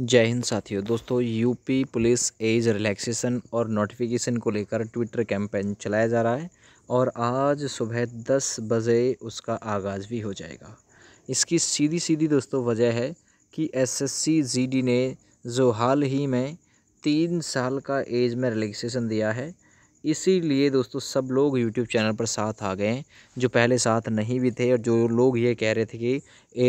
जय हिंद साथियों दोस्तों यूपी पुलिस एज रिलैक्सेशन और नोटिफिकेशन को लेकर ट्विटर कैंपेन चलाया जा रहा है और आज सुबह दस बजे उसका आगाज़ भी हो जाएगा इसकी सीधी सीधी दोस्तों वजह है कि एसएससी जीडी ने जो हाल ही में तीन साल का एज में रिलैक्सेशन दिया है इसीलिए दोस्तों सब लोग यूट्यूब चैनल पर साथ आ गए हैं जो पहले साथ नहीं भी थे और जो लोग ये कह रहे थे कि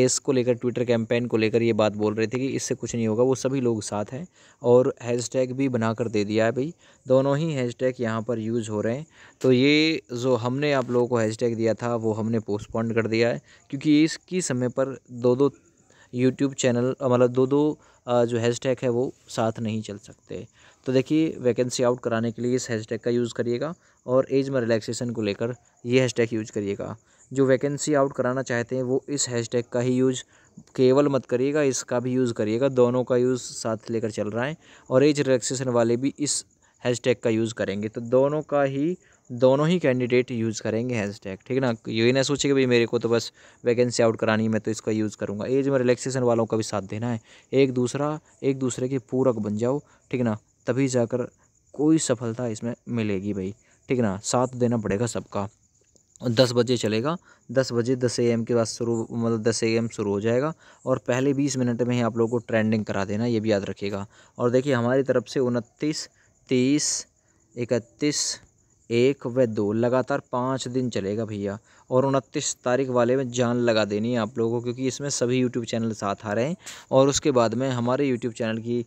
एस को लेकर ट्विटर कैंपेन को लेकर ये बात बोल रहे थे कि इससे कुछ नहीं होगा वो सभी लोग साथ हैं और हैशटैग भी बनाकर दे दिया है भाई दोनों ही हैशटैग यहाँ पर यूज़ हो रहे हैं तो ये जो हमने आप लोगों को हैश दिया था वो हमने पोस्टपोन कर दिया है क्योंकि इसकी समय पर दो दो यूट्यूब चैनल मतलब दो दो जो हैशटैग है वो साथ नहीं चल सकते तो देखिए वैकेंसी आउट कराने के लिए इस हैशटैग का यूज़ करिएगा और एज में रिलैक्सेशन को लेकर ये हैशटैग यूज करिएगा जो वैकेंसी आउट कराना चाहते हैं वो इस हैशटैग का ही यूज केवल मत करिएगा इसका भी यूज़ करिएगा दोनों का यूज़ साथ लेकर चल रहा है और एज रिलैक्सेशन वाले भी इस हैशटैग का यूज़ करेंगे तो दोनों का ही दोनों ही कैंडिडेट यूज़ करेंगे हैशटैग ठीक ना ये ना सोचे कि भाई मेरे को तो बस वैकेंसी आउट करानी है मैं तो इसका यूज़ करूँगा एज में रिलैक्सेशन वालों का भी साथ देना है एक दूसरा एक दूसरे के पूरक बन जाओ ठीक ना तभी जाकर कोई सफलता इसमें मिलेगी भाई ठीक ना साथ देना पड़ेगा सबका दस बजे चलेगा दस बजे दस ए के बाद शुरू मतलब दस ए शुरू हो जाएगा और पहले बीस मिनट में ही आप लोगों को ट्रेंडिंग करा देना ये भी याद रखिएगा और देखिए हमारी तरफ से उनतीस तीस इकतीस एक व दो लगातार पाँच दिन चलेगा भैया और उनतीस तारीख वाले में जान लगा देनी है आप लोगों को क्योंकि इसमें सभी यूट्यूब चैनल साथ आ रहे हैं और उसके बाद में हमारे यूट्यूब चैनल की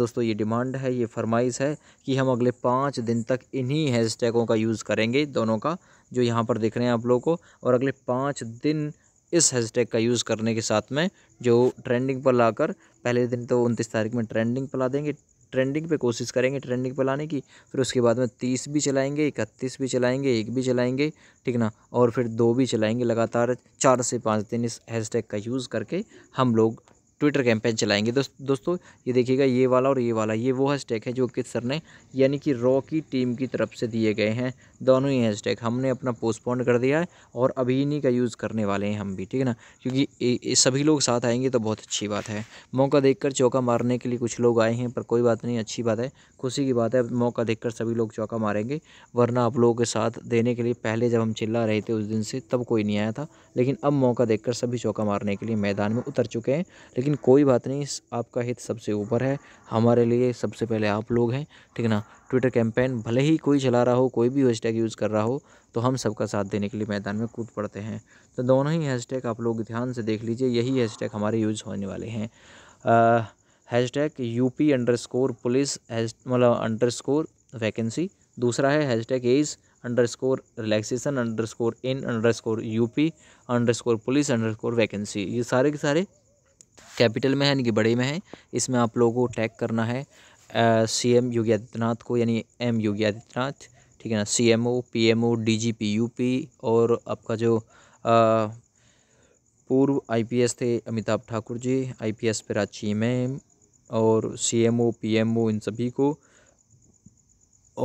दोस्तों ये डिमांड है ये फरमाइश है कि हम अगले पाँच दिन तक इन्हीं हैशटैगों का यूज़ करेंगे दोनों का जो यहाँ पर दिख रहे हैं आप लोगों को और अगले पाँच दिन इस हैशटैग का यूज़ करने के साथ में जो ट्रेंडिंग पर लाकर पहले दिन तो उनतीस तारीख में ट्रेंडिंग पर ला देंगे ट्रेंडिंग पे कोशिश करेंगे ट्रेंडिंग पे लाने की फिर उसके बाद में तीस भी चलाएंगे इकतीस भी चलाएंगे एक भी चलाएंगे ठीक ना और फिर दो भी चलाएंगे लगातार चार से पाँच दिन इस हैशटैग का यूज़ करके हम लोग ट्विटर कैंपेन चलाएंगे दोस्त दोस्तों ये देखिएगा ये वाला और ये वाला ये वो हैशटैग है जो कि सर ने यानी कि रॉ की टीम की तरफ से दिए गए हैं दोनों ही हैशटैग हमने अपना पोस्टपोन कर दिया है और अभी इन्हीं का यूज़ करने वाले हैं हम भी ठीक है ना क्योंकि सभी लोग साथ आएंगे तो बहुत अच्छी बात है मौका देख चौका मारने के लिए कुछ लोग आए हैं पर कोई बात नहीं अच्छी बात है खुशी की बात है मौका देख सभी लोग चौका मारेंगे वरना आप लोगों के साथ देने के लिए पहले जब हम चिल्ला रहे थे उस दिन से तब कोई नहीं आया था लेकिन अब मौका देख सभी चौका मारने के लिए मैदान में उतर चुके हैं लेकिन कोई बात नहीं आपका हित सबसे ऊपर है हमारे लिए सबसे पहले आप लोग हैं ठीक ना ट्विटर कैंपेन भले ही कोई चला रहा हो कोई भी हैशटैग यूज़ कर रहा हो तो हम सबका साथ देने के लिए मैदान में कूद पड़ते हैं तो दोनों ही हैशटैग आप लोग ध्यान से देख लीजिए यही हैशटैग हमारे यूज़ होने वाले हैं hashtag U P underscore police मतलब अंडर स्कोर वैकेंसी दूसरा है hashtag age underscore relaxation underscore in underscore U P underscore police underscore vacancy ये सारे के सारे कैपिटल में है यानी कि बड़े में है इसमें आप लोगों को टैग करना है सी एम योगी आदित्यनाथ को यानी एम योगी आदित्यनाथ ठीक है ना C M O P M O D G P U P और आपका जो आ, पूर्व आईपीएस थे अमिताभ ठाकुर जी आईपीएस पे रांची मैम और C M O P M O इन सभी को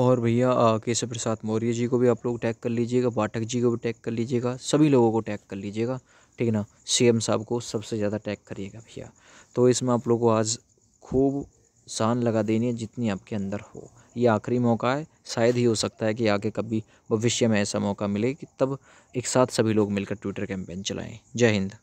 और भैया केशव प्रसाद मौर्य जी को भी आप लोग टैग कर लीजिएगा पाठक जी को भी टैग कर लीजिएगा सभी लोगों को टैग कर लीजिएगा ठीक है ना सीएम साहब को सबसे ज़्यादा टैग करिएगा भैया तो इसमें आप लोग को आज खूब शान लगा देनी है जितनी आपके अंदर हो ये आखिरी मौका है शायद ही हो सकता है कि आगे कभी भविष्य में ऐसा मौका मिले कि तब एक साथ सभी लोग मिलकर ट्विटर कैंपेन चलाएं जय हिंद